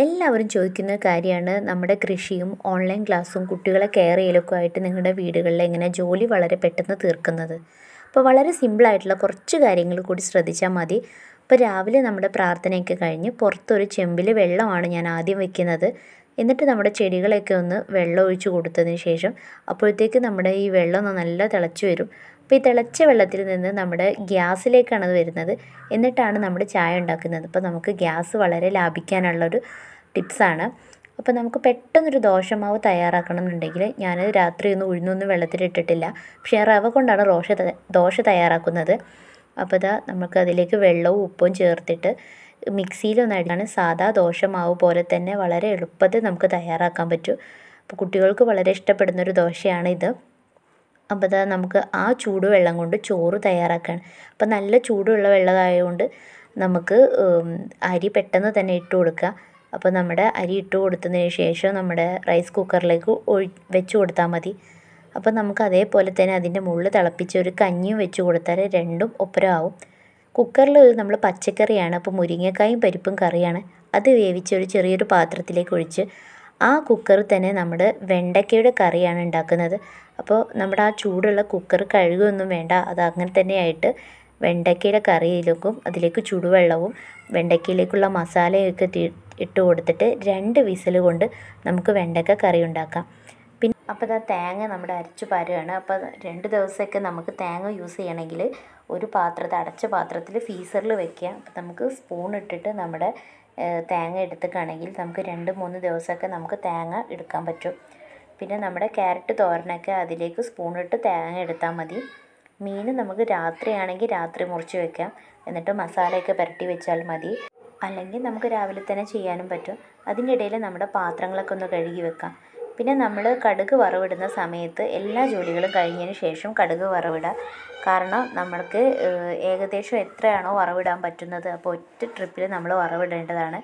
എല്ലാവരും ചോദിക്കുന്ന കാര്യമാണ് നമ്മുടെ കൃഷിയും ഓൺലൈൻ ക്ലാസ്സും കുട്ടികളെ കെയർ ചെയ്യലൊക്കെ ആയിട്ട് നിങ്ങളുടെ വീടുകളിൽ എങ്ങനെ ജോലി വളരെ പെട്ടെന്ന് തീർക്കുന്നത് അപ്പോൾ വളരെ സിമ്പിളായിട്ടുള്ള കുറച്ച് കാര്യങ്ങൾ കൂടി ശ്രദ്ധിച്ചാൽ മതി അപ്പോൾ രാവിലെ നമ്മുടെ പ്രാർത്ഥനയൊക്കെ കഴിഞ്ഞ് പുറത്തൊരു ചെമ്പിൽ വെള്ളമാണ് ഞാൻ ആദ്യം വെക്കുന്നത് എന്നിട്ട് നമ്മുടെ ചെടികളൊക്കെ ഒന്ന് വെള്ളം ഒഴിച്ച് കൊടുത്തതിന് ശേഷം അപ്പോഴത്തേക്ക് നമ്മുടെ ഈ വെള്ളം നല്ല തിളച്ച് വരും അപ്പോൾ ഈ തിളച്ച വെള്ളത്തിൽ നിന്ന് നമ്മുടെ ഗ്യാസിലേക്കാണ് അത് വരുന്നത് എന്നിട്ടാണ് നമ്മുടെ ചായ ഉണ്ടാക്കുന്നത് അപ്പോൾ നമുക്ക് ഗ്യാസ് വളരെ ലാഭിക്കാനുള്ളൊരു ടിപ്സാണ് അപ്പോൾ നമുക്ക് പെട്ടെന്നൊരു ദോശമാവ് തയ്യാറാക്കണം എന്നുണ്ടെങ്കിൽ ഞാൻ രാത്രി ഒന്ന് ഉഴുന്നൊന്നും വെള്ളത്തിലിട്ടിട്ടില്ല പക്ഷേ ആ റവ കൊണ്ടാണ് റോഷ ദോശ തയ്യാറാക്കുന്നത് അപ്പോൾ ഇതാ നമുക്ക് അതിലേക്ക് വെള്ളവും ഉപ്പും ചേർത്തിട്ട് മിക്സിയിലൊന്ന് അടിച്ചാണ് സാധാ ദോശമാവ് പോലെ തന്നെ വളരെ എളുപ്പത്തിൽ നമുക്ക് തയ്യാറാക്കാൻ പറ്റും അപ്പോൾ കുട്ടികൾക്ക് വളരെ ഇഷ്ടപ്പെടുന്നൊരു ഇത് അപ്പോൾ അതാ നമുക്ക് ആ ചൂടുവെള്ളം കൊണ്ട് ചോറ് തയ്യാറാക്കാൻ അപ്പോൾ നല്ല ചൂടുള്ള വെള്ളമായതുകൊണ്ട് നമുക്ക് അരി പെട്ടെന്ന് തന്നെ ഇട്ട് കൊടുക്കുക അപ്പോൾ നമ്മുടെ അരി ഇട്ട് കൊടുത്തതിന് ശേഷം നമ്മുടെ റൈസ് കുക്കറിലേക്ക് ഒഴി വെച്ച് കൊടുത്താൽ മതി അപ്പോൾ നമുക്ക് അതേപോലെ തന്നെ അതിൻ്റെ മുകളിൽ തിളപ്പിച്ച് ഒരു കഞ്ഞിയും വെച്ച് കൊടുത്താൽ രണ്ടും ആവും കുക്കറിൽ ഒരു നമ്മൾ പച്ചക്കറിയാണ് അപ്പോൾ മുരിങ്ങക്കായും പരിപ്പും കറിയാണ് അത് വേവിച്ച് ഒരു ചെറിയൊരു പാത്രത്തിലേക്ക് ഒഴിച്ച് ആ കുക്കറിൽ തന്നെ നമ്മൾ വെണ്ടയ്ക്കയുടെ കറിയാണ് ഉണ്ടാക്കുന്നത് അപ്പോൾ നമ്മുടെ ആ ചൂടുള്ള കുക്കർ കഴുകുകയൊന്നും വേണ്ട അത് അങ്ങനെ തന്നെയായിട്ട് വെണ്ടയ്ക്കയുടെ കറിയിലേക്കും അതിലേക്ക് ചുടുവെള്ളവും വെണ്ടയ്ക്കയിലേക്കുള്ള മസാലയൊക്കെ ഇട്ട് കൊടുത്തിട്ട് രണ്ട് വിസിൽ കൊണ്ട് നമുക്ക് വെണ്ടയ്ക്ക കറി ഉണ്ടാക്കാം അപ്പോൾ ഇതാ തേങ്ങ നമ്മുടെ അരച്ച് പരുവാണ് അപ്പോൾ രണ്ട് ദിവസമൊക്കെ നമുക്ക് തേങ്ങ യൂസ് ചെയ്യണമെങ്കിൽ ഒരു പാത്രത്തിൽ അടച്ച പാത്രത്തിൽ ഫീസറിൽ വെക്കുക അപ്പോൾ നമുക്ക് സ്പൂൺ ഇട്ടിട്ട് നമ്മുടെ തേങ്ങ എടുത്തുക്കുകയാണെങ്കിൽ നമുക്ക് രണ്ട് മൂന്ന് ദിവസമൊക്കെ നമുക്ക് തേങ്ങ എടുക്കാൻ പറ്റും പിന്നെ നമ്മുടെ ക്യാരറ്റ് തോരനൊക്കെ അതിലേക്ക് സ്പൂൺ ഇട്ട് തേങ്ങ എടുത്താൽ മതി മീൻ നമുക്ക് രാത്രിയാണെങ്കിൽ രാത്രി മുറിച്ച് വെക്കാം എന്നിട്ട് മസാലയൊക്കെ പുരട്ടി വെച്ചാൽ മതി അല്ലെങ്കിൽ നമുക്ക് രാവിലെ തന്നെ ചെയ്യാനും പറ്റും ഇടയിൽ നമ്മുടെ പാത്രങ്ങളൊക്കെ ഒന്ന് കഴുകി വെക്കാം പിന്നെ നമ്മൾ കടുക് വറവിടുന്ന സമയത്ത് എല്ലാ ജോലികളും കഴിഞ്ഞതിന് ശേഷം കടുക് വറവിടുക കാരണം നമ്മൾക്ക് ഏകദേശം എത്രയാണോ വറവിടാൻ പറ്റുന്നത് അപ്പോൾ ഒറ്റ ട്രിപ്പിൽ നമ്മൾ വറവിടേണ്ടതാണ്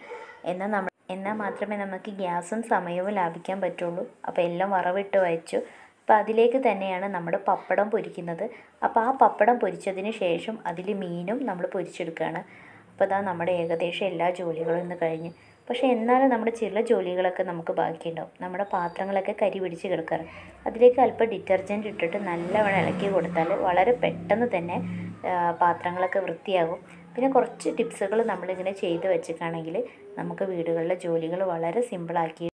എന്നാൽ നമ്മൾ എന്നാൽ മാത്രമേ നമുക്ക് ഗ്യാസും സമയവും ലാഭിക്കാൻ പറ്റുള്ളൂ അപ്പോൾ എല്ലാം വറവിട്ട് വച്ചു അപ്പോൾ അതിലേക്ക് തന്നെയാണ് നമ്മൾ പപ്പടം പൊരിക്കുന്നത് അപ്പോൾ ആ പപ്പടം പൊരിച്ചതിന് ശേഷം അതിൽ മീനും നമ്മൾ പൊരിച്ചെടുക്കുകയാണ് അപ്പോൾ അതാ നമ്മുടെ ഏകദേശം എല്ലാ ജോലികളും ഇന്ന് കഴിഞ്ഞ് പക്ഷേ എന്നാലും നമ്മുടെ ചില ജോലികളൊക്കെ നമുക്ക് ബാക്കിയുണ്ടാവും നമ്മുടെ പാത്രങ്ങളൊക്കെ കരി പിടിച്ച് കിടക്കാറ് അതിലേക്ക് അല്പം ഡിറ്റർജൻറ്റ് ഇട്ടിട്ട് നല്ലവണ്ണം ഇളക്കി കൊടുത്താൽ വളരെ പെട്ടെന്ന് തന്നെ പാത്രങ്ങളൊക്കെ വൃത്തിയാകും പിന്നെ കുറച്ച് ടിപ്സുകൾ നമ്മളിങ്ങനെ ചെയ്ത് വെച്ചിട്ടാണെങ്കിൽ നമുക്ക് വീടുകളിലെ ജോലികൾ വളരെ സിമ്പിളാക്കി